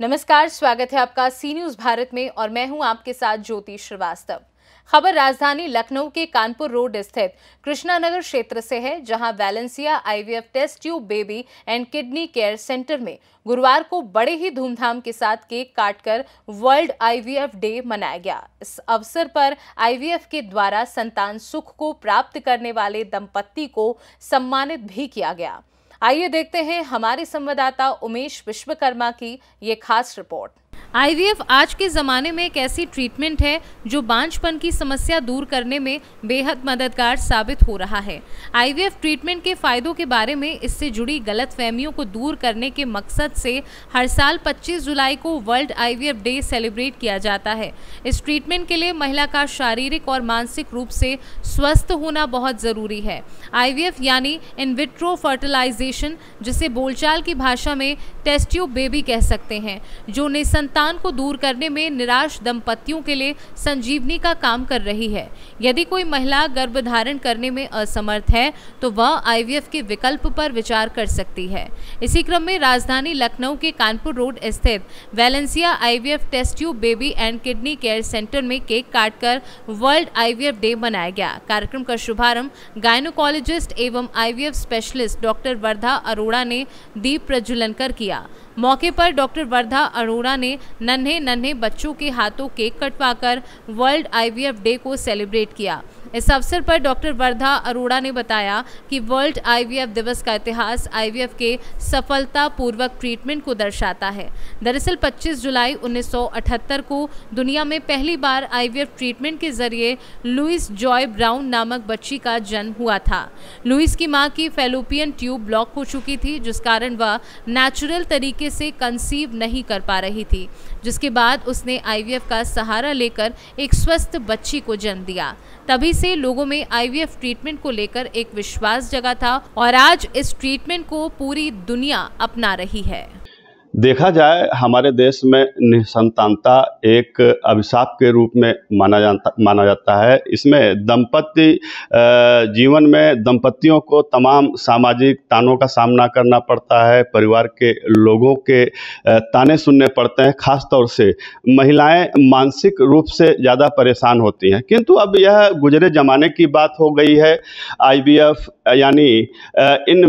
नमस्कार स्वागत है आपका सी न्यूज भारत में और मैं हूं आपके साथ ज्योति श्रीवास्तव खबर राजधानी लखनऊ के कानपुर रोड स्थित कृष्णानगर क्षेत्र से है जहां Valencia IVF test tube baby and kidney care centre में गुरुवार को बड़े ही धूमधाम के साथ केक काटकर वर्ल्ड आईवीएफ डे मनाया गया इस अवसर पर आईवीएफ के द्वारा संतान सुख को प्राप्त करने वाले दंपत्ति को सम्मानित भी किया गया आइए देखते हैं हमारे संवाददाता उमेश विश्वकर्मा की ये खास रिपोर्ट आईवीएफ आज के ज़माने में एक ऐसी ट्रीटमेंट है जो बांझपन की समस्या दूर करने में बेहद मददगार साबित हो रहा है आईवीएफ ट्रीटमेंट के फ़ायदों के बारे में इससे जुड़ी गलत फहमियों को दूर करने के मकसद से हर साल 25 जुलाई को वर्ल्ड आईवीएफ डे सेलिब्रेट किया जाता है इस ट्रीटमेंट के लिए महिला का शारीरिक और मानसिक रूप से स्वस्थ होना बहुत ज़रूरी है एफ यानी इनविट्रो फर्टिलाइजेशन जिसे बोलचाल की भाषा में टेस्ट्यूब बेबी कह सकते हैं जो निसंता थकान को दूर करने में निराश दंपतियों के लिए संजीवनी का काम कर रही है यदि कोई महिला धारण करने में असमर्थ है तो वह आईवीएफ के विकल्प पर विचार कर सकती है इसी क्रम में राजधानी लखनऊ के कानपुर रोड स्थित Valencia IVF test tube baby and kidney care centre में केक कर वर्ल्ड आईवीएफ डे मनाया गया कार्यक्रम का शुभारंभ गायनोकोलॉजिस्ट एवं IVF specialist doctor Vardha Arora ने दीप प्रज्वलन कर किया मौके पर डॉक्टर वर्धा अरोड़ा ने नन्हे नन्हे बच्चों के हाथों केक कटवाकर वर्ल्ड आईवीएफ डे को सेलिब्रेट किया इस अवसर पर डॉक्टर वर्धा अरोड़ा ने बताया कि वर्ल्ड आईवीएफ दिवस का इतिहास आईवीएफ के सफलतापूर्वक ट्रीटमेंट को दर्शाता है दरअसल 25 जुलाई 1978 को दुनिया में पहली बार आईवीएफ ट्रीटमेंट के जरिए लुइस जॉय ब्राउन नामक बच्ची का जन्म हुआ था लुइस की माँ की फेलोपियन ट्यूब ब्लॉक हो चुकी थी जिस कारण वह नेचुरल तरीके से कंसीव नहीं कर पा रही थी जिसके बाद उसने आईवीएफ का सहारा लेकर एक स्वस्थ बच्ची को जन्म दिया तभी से लोगों में आईवीएफ ट्रीटमेंट को लेकर एक विश्वास जगा था और आज इस ट्रीटमेंट को पूरी दुनिया अपना रही है देखा जाए हमारे देश में निसंतानता एक अभिशाप के रूप में माना जाता माना जाता है इसमें दंपति जीवन में दंपतियों को तमाम सामाजिक तानों का सामना करना पड़ता है परिवार के लोगों के ताने सुनने पड़ते हैं ख़ास तौर से महिलाएं मानसिक रूप से ज़्यादा परेशान होती हैं किंतु अब यह गुजरे ज़माने की बात हो गई है आई यानी इन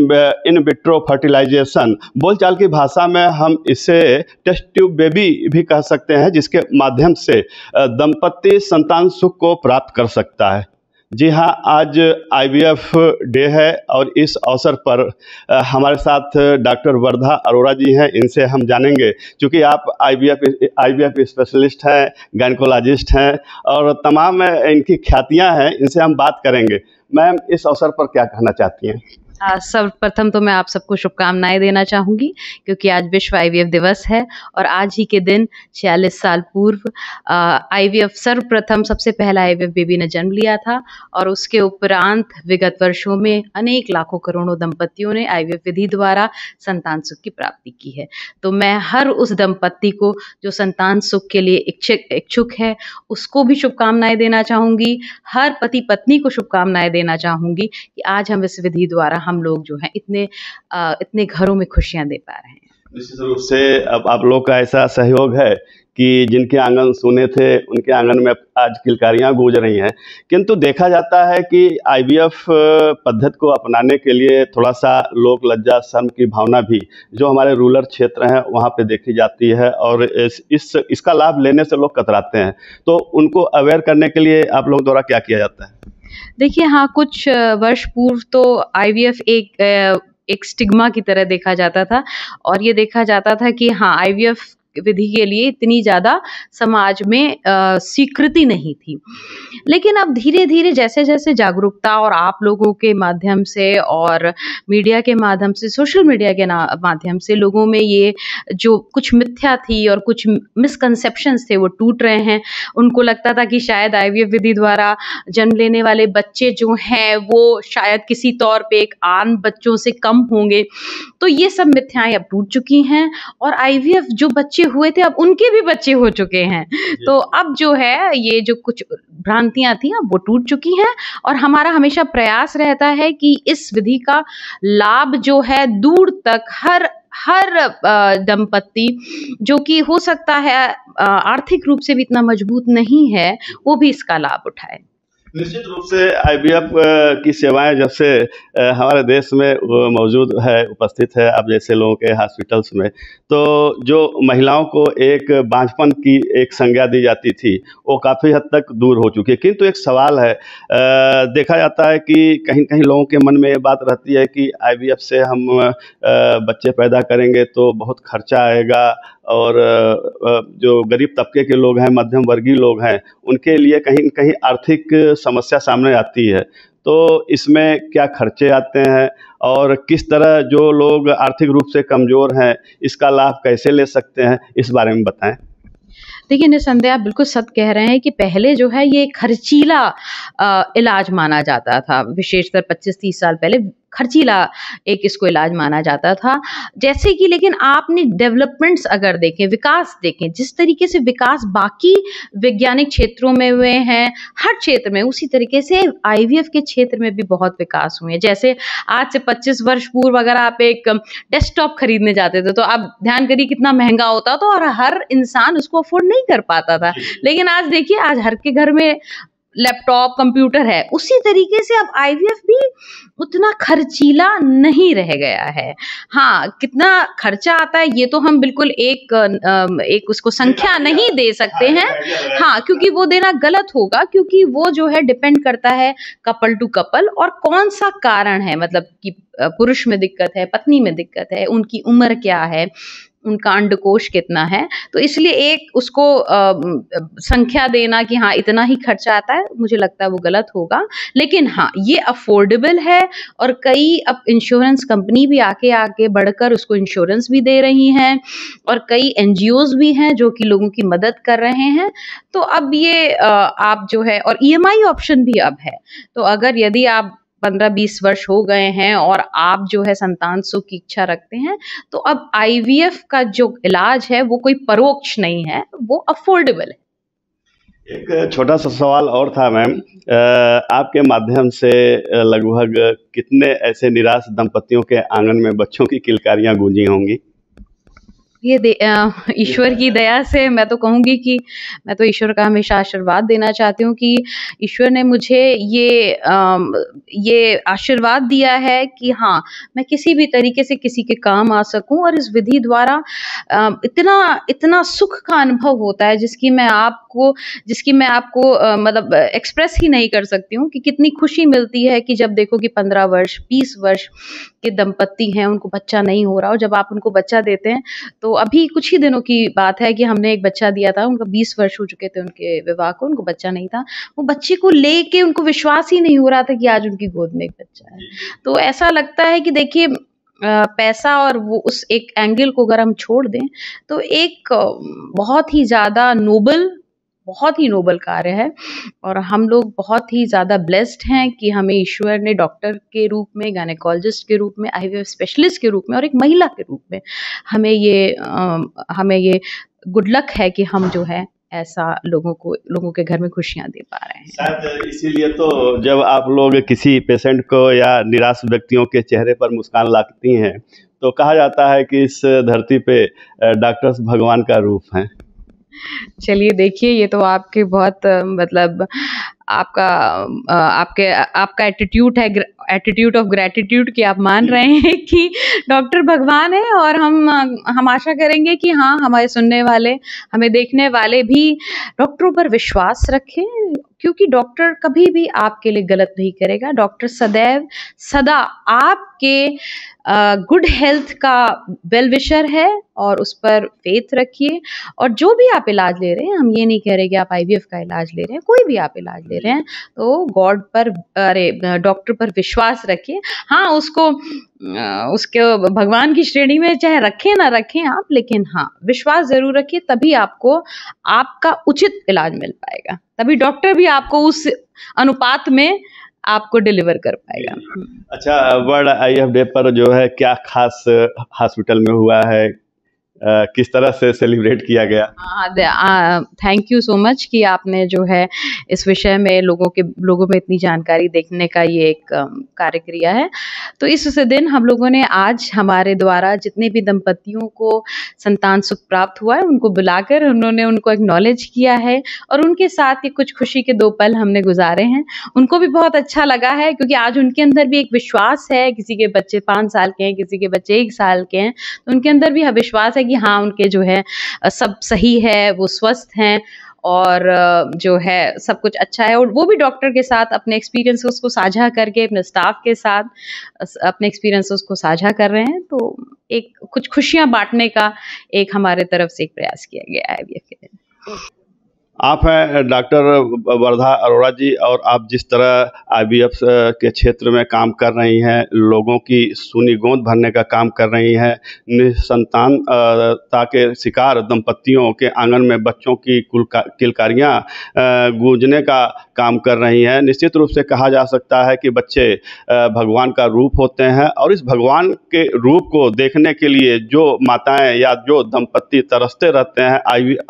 इन विट्रो फर्टिलाइजेशन बोलचाल की भाषा में हम इसे टेस्ट ट्यूब बेबी भी कह सकते हैं जिसके माध्यम से दंपत्ति संतान सुख को प्राप्त कर सकता है जी हाँ आज आईवीएफ डे है और इस अवसर पर हमारे साथ डॉक्टर वर्धा अरोरा जी हैं इनसे हम जानेंगे क्योंकि आप आईवीएफ आईवीएफ स्पेशलिस्ट हैं गायनकोलॉजिस्ट हैं और तमाम इनकी ख्यातियाँ हैं इनसे हम बात करेंगे मैम इस अवसर पर क्या कहना चाहती हैं सर्वप्रथम तो मैं आप सबको शुभकामनाएं देना चाहूँगी क्योंकि आज विश्व आईवीएफ दिवस है और आज ही के दिन छियालीस साल पूर्व आईवीएफ सर्वप्रथम सबसे पहला आईवीएफ बेबी ने जन्म लिया था और उसके उपरांत विगत वर्षों में अनेक लाखों करोड़ों दंपतियों ने आईवीएफ विधि द्वारा संतान सुख की प्राप्ति की है तो मैं हर उस दंपत्ति को जो संतान सुख के लिए इच्छुक इच्छुक है उसको भी शुभकामनाएं देना चाहूँगी हर पति पत्नी को शुभकामनाएं देना चाहूँगी कि आज हम इस विधि द्वारा हम लोग जो है इतने इतने घरों में खुशियाँ दे पा रहे हैं निश्चित रूप से अब आप लोग का ऐसा सहयोग है कि जिनके आंगन सुने थे उनके आंगन में आज किलकारियाँ गूंज रही हैं किंतु देखा जाता है कि आईवीएफ पद्धति को अपनाने के लिए थोड़ा सा लोक लज्जा शर्म की भावना भी जो हमारे रूरल क्षेत्र हैं वहाँ पे देखी जाती है और इस, इस इसका लाभ लेने से लोग कतराते हैं तो उनको अवेयर करने के लिए आप लोगों द्वारा क्या किया जाता है देखिए हाँ कुछ वर्ष पूर्व तो आईवीएफ एक एक स्टिग्मा की तरह देखा जाता था और ये देखा जाता था कि हाँ आईवीएफ विधि के लिए इतनी ज़्यादा समाज में स्वीकृति नहीं थी लेकिन अब धीरे धीरे जैसे जैसे जागरूकता और आप लोगों के माध्यम से और मीडिया के माध्यम से सोशल मीडिया के माध्यम से लोगों में ये जो कुछ मिथ्या थी और कुछ मिसकनसेप्शंस थे वो टूट रहे हैं उनको लगता था कि शायद आई विधि द्वारा जन्म लेने वाले बच्चे जो हैं वो शायद किसी तौर पे एक आन बच्चों से कम होंगे तो ये सब मिथ्याएं अब टूट चुकी हैं और आईवीएफ जो बच्चे बच्चे हुए थे अब उनके भी बच्चे हो चुके हैं तो अब जो है ये जो कुछ भ्रांतियां थी वो टूट चुकी हैं और हमारा हमेशा प्रयास रहता है कि इस विधि का लाभ जो है दूर तक हर हर दंपत्ति जो कि हो सकता है आर्थिक रूप से भी इतना मजबूत नहीं है वो भी इसका लाभ उठाए निश्चित रूप से आईबीएफ की सेवाएं जब से हमारे देश में मौजूद है उपस्थित है अब जैसे लोगों के हॉस्पिटल्स में तो जो महिलाओं को एक बांझपन की एक संज्ञा दी जाती थी वो काफ़ी हद तक दूर हो चुकी है किंतु एक सवाल है देखा जाता है कि कहीं कहीं लोगों के मन में ये बात रहती है कि आईवीएफ से हम बच्चे पैदा करेंगे तो बहुत खर्चा आएगा और जो गरीब तबके के लोग हैं मध्यम वर्गीय लोग हैं उनके लिए कहीं कहीं आर्थिक समस्या सामने आती है तो इसमें क्या खर्चे आते हैं और किस तरह जो लोग आर्थिक रूप से कमज़ोर हैं इसका लाभ कैसे ले सकते हैं इस बारे में बताएं देखिए निसंदेह आप बिल्कुल सच कह रहे हैं कि पहले जो है ये खर्चीला इलाज माना जाता था विशेषकर 25-30 साल पहले खर्चीला एक इसको इलाज माना जाता था जैसे कि लेकिन आपने डेवलपमेंट्स अगर देखें विकास देखें जिस तरीके से विकास बाकी वैज्ञानिक क्षेत्रों में हुए हैं हर क्षेत्र में उसी तरीके से आईवीएफ के क्षेत्र में भी बहुत विकास हुए हैं जैसे आज से 25 वर्ष पूर्व अगर आप एक डेस्कटॉप खरीदने जाते थे तो आप ध्यान करिए कितना महंगा होता था और हर इंसान उसको अफोर्ड नहीं कर पाता था लेकिन आज देखिए आज हर के घर में लैपटॉप कंप्यूटर है उसी तरीके से अब आईवीएफ भी उतना खर्चीला नहीं रह गया है हाँ कितना खर्चा आता है ये तो हम बिल्कुल एक एक उसको संख्या नहीं दे सकते हैं हाँ क्योंकि वो देना गलत होगा क्योंकि वो जो है डिपेंड करता है कपल टू कपल और कौन सा कारण है मतलब कि पुरुष में दिक्कत है पत्नी में दिक्कत है उनकी उम्र क्या है उनका अंडकोश कितना है तो इसलिए एक उसको आ, संख्या देना कि हाँ इतना ही खर्चा आता है मुझे लगता है वो गलत होगा लेकिन हाँ ये अफोर्डेबल है और कई अब इंश्योरेंस कंपनी भी आके आके बढ़कर उसको इंश्योरेंस भी दे रही हैं और कई एन भी हैं जो कि लोगों की मदद कर रहे हैं तो अब ये आ, आप जो है और ई e ऑप्शन भी अब है तो अगर यदि आप पंद्रह बीस वर्ष हो गए हैं और आप जो है संतान सुख की इच्छा रखते हैं तो अब आईवीएफ का जो इलाज है वो कोई परोक्ष नहीं है वो अफोर्डेबल है एक छोटा सा सवाल और था मैम आपके माध्यम से लगभग कितने ऐसे निराश दंपतियों के आंगन में बच्चों की किलकारियां गूंजी होंगी ये ईश्वर की दया से मैं तो कहूँगी कि मैं तो ईश्वर का हमेशा आशीर्वाद देना चाहती हूँ कि ईश्वर ने मुझे ये आ, ये आशीर्वाद दिया है कि हाँ मैं किसी भी तरीके से किसी के काम आ सकूँ और इस विधि द्वारा आ, इतना इतना सुख का अनुभव होता है जिसकी मैं आपको जिसकी मैं आपको आ, मतलब एक्सप्रेस ही नहीं कर सकती हूँ कि कितनी खुशी मिलती है कि जब देखो कि पंद्रह वर्ष बीस वर्ष के दंपत्ति हैं उनको बच्चा नहीं हो रहा और जब आप उनको बच्चा देते हैं तो अभी कुछ ही दिनों की बात है कि हमने एक बच्चा दिया था उनका बीस वर्ष हो चुके थे उनके विवाह को उनको बच्चा नहीं था वो बच्चे को लेके उनको विश्वास ही नहीं हो रहा था कि आज उनकी गोद में एक बच्चा है तो ऐसा लगता है कि देखिए पैसा और वो उस एक एंगल को अगर हम छोड़ दें तो एक बहुत ही ज़्यादा नोबल बहुत ही नोबल कार्य है और हम लोग बहुत ही ज़्यादा ब्लेस्ड हैं कि हमें ईश्वर ने डॉक्टर के रूप में गायनेकोलॉजिस्ट के रूप में आई स्पेशलिस्ट के रूप में और एक महिला के रूप में हमें ये आ, हमें ये गुड लक है कि हम जो है ऐसा लोगों को लोगों के घर में खुशियां दे पा रहे हैं शायद इसीलिए तो जब आप लोग किसी पेशेंट को या निराश व्यक्तियों के चेहरे पर मुस्कान लाती हैं तो कहा जाता है कि इस धरती पे डॉक्टर्स भगवान का रूप हैं चलिए देखिए ये तो आपके बहुत मतलब आपका आपके आपका एटीट्यूड है एटीट्यूड ऑफ ग्रेटिट्यूड कि आप मान रहे हैं कि डॉक्टर भगवान है और हम हम आशा करेंगे कि हाँ हमारे सुनने वाले हमें देखने वाले भी डॉक्टरों पर विश्वास रखें क्योंकि डॉक्टर कभी भी आपके लिए गलत नहीं करेगा डॉक्टर सदैव सदा आपके गुड हेल्थ का वेल विशर है और उस पर फेथ रखिए और जो भी आप इलाज ले रहे हैं हम ये नहीं कह रहे कि आप आई का इलाज ले रहे हैं कोई भी आप इलाज ले रहे हैं तो गॉड पर अरे डॉक्टर पर विश्वास रखिए हाँ उसको उसके भगवान की श्रेणी में चाहे रखें ना रखें आप लेकिन हाँ विश्वास जरूर रखिए तभी आपको आपका उचित इलाज मिल पाएगा तभी डॉक्टर भी आपको उस अनुपात में आपको डिलीवर कर पाएगा अच्छा वर्ल्ड आई एफ डे पर जो है क्या खास हॉस्पिटल में हुआ है किस तरह से सेलिब्रेट किया गया थैंक यू सो मच कि आपने जो है इस विषय में लोगों के लोगों में इतनी जानकारी देखने का ये एक कार्य क्रिया है तो इस दिन हम लोगों ने आज हमारे द्वारा जितने भी दंपतियों को संतान सुख प्राप्त हुआ है उनको बुलाकर उन्होंने उनको एक्नॉलेज किया है और उनके साथ ये कुछ खुशी के दो पल हमने गुजारे हैं उनको भी बहुत अच्छा लगा है क्योंकि आज उनके अंदर भी एक विश्वास है किसी के बच्चे पाँच साल के हैं किसी के बच्चे एक साल के हैं तो उनके अंदर भी विश्वास है कि हाँ उनके जो है सब सही है वो स्वस्थ हैं और जो है सब कुछ अच्छा है और वो भी डॉक्टर के साथ अपने एक्सपीरियंस उसको साझा करके अपने स्टाफ के साथ अपने एक्सपीरियंस उसको साझा कर रहे हैं तो एक कुछ खुशियां बांटने का एक हमारे तरफ से एक प्रयास किया गया है आप हैं डॉक्टर वर्धा अरोड़ा जी और आप जिस तरह आई के क्षेत्र में काम कर रही हैं लोगों की सुनी गोंद भरने का काम कर रही हैं निसंतान के शिकार दंपतियों के आंगन में बच्चों की कुलका किलकारियाँ गूंजने का काम कर रही हैं निश्चित रूप से कहा जा सकता है कि बच्चे भगवान का रूप होते हैं और इस भगवान के रूप को देखने के लिए जो माताएँ या जो दंपत्ति तरसते रहते हैं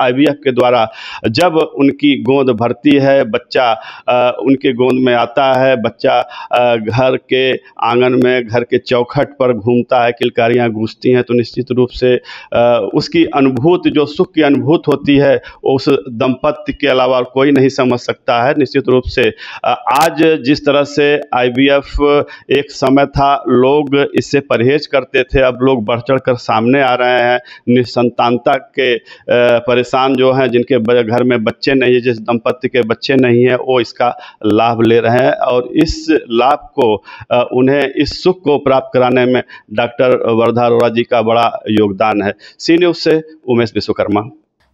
आई के द्वारा जब जब उनकी गोद भरती है बच्चा आ, उनके गोद में आता है बच्चा आ, घर के आंगन में घर के चौखट पर घूमता है किलकारियाँ घूसती हैं तो निश्चित रूप से आ, उसकी अनुभूत जो सुख की अनुभूत होती है उस दंपत्ति के अलावा कोई नहीं समझ सकता है निश्चित रूप से आज जिस तरह से आई एक समय था लोग इससे परहेज करते थे अब लोग बढ़ चढ़ कर सामने आ रहे हैं निसंतानता के परेशान जो हैं जिनके घर में बच्चे नहीं है जिस दंपत्ति के बच्चे नहीं है वो इसका लाभ ले रहे हैं और इस लाभ को उन्हें इस सुख को प्राप्त कराने में डॉक्टर वर्धा अरोरा जी का बड़ा योगदान है सी न्यूज़ से उमेश विश्वकर्मा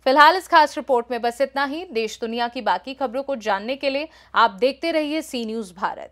फिलहाल इस खास रिपोर्ट में बस इतना ही देश दुनिया की बाकी खबरों को जानने के लिए आप देखते रहिए सी न्यूज़ भारत